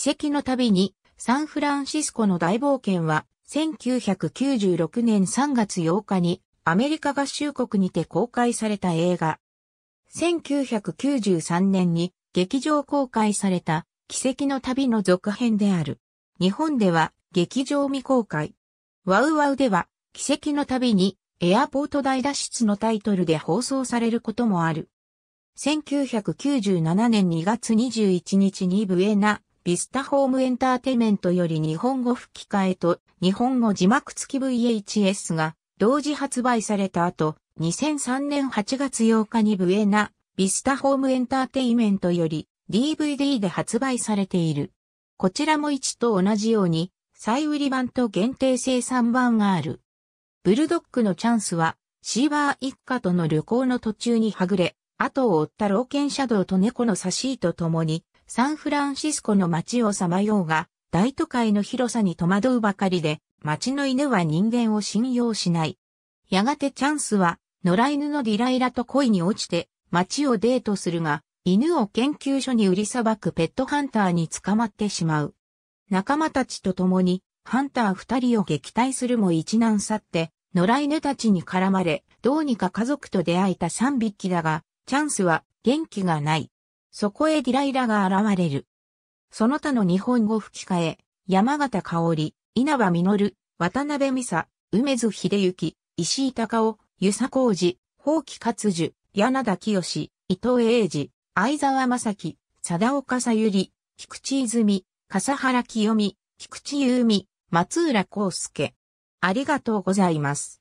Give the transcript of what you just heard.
奇跡の旅に、サンフランシスコの大冒険は、1996年3月8日に、アメリカ合衆国にて公開された映画。1993年に、劇場公開された、奇跡の旅の続編である。日本では、劇場未公開。ワウワウでは、奇跡の旅に、エアポート大脱出のタイトルで放送されることもある。1997年2月21日にブエナビスタホームエンターテイメントより日本語吹き替えと日本語字幕付き VHS が同時発売された後、2003年8月8日にブエナ、ビスタホームエンターテイメントより DVD で発売されている。こちらも1と同じように、再売り版と限定生産版がある。ブルドックのチャンスは、シーバー一家との旅行の途中にはぐれ、後を追った老犬シャドウと猫の差しーと共に、サンフランシスコの街をさまようが、大都会の広さに戸惑うばかりで、街の犬は人間を信用しない。やがてチャンスは、野良犬のディライラと恋に落ちて、街をデートするが、犬を研究所に売りさばくペットハンターに捕まってしまう。仲間たちと共に、ハンター二人を撃退するも一難去って、野良犬たちに絡まれ、どうにか家族と出会えた三匹だが、チャンスは元気がない。そこへディライラが現れる。その他の日本語吹き替え、山形香織、稲葉実、渡辺美佐、梅津秀幸、石井隆夫、湯佐浩二、宝器勝樹、柳田清、伊藤英二、相沢正樹、貞岡さゆり、菊池泉、笠原清美、菊池優美、松浦康介。ありがとうございます。